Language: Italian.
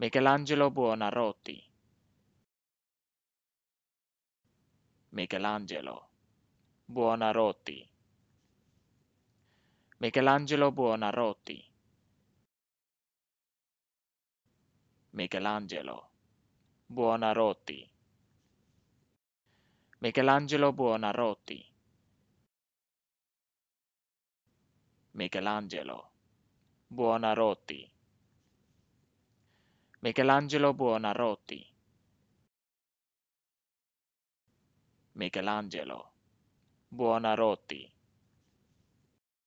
Michelangelo Buonarroti Michelangelo Buonarroti Michelangelo Buonarroti Michelangelo Buonarroti Michelangelo Buonarroti Michelangelo Buonarroti Michelangelo, Michelangelo Buonarroti Michelangelo Buonarroti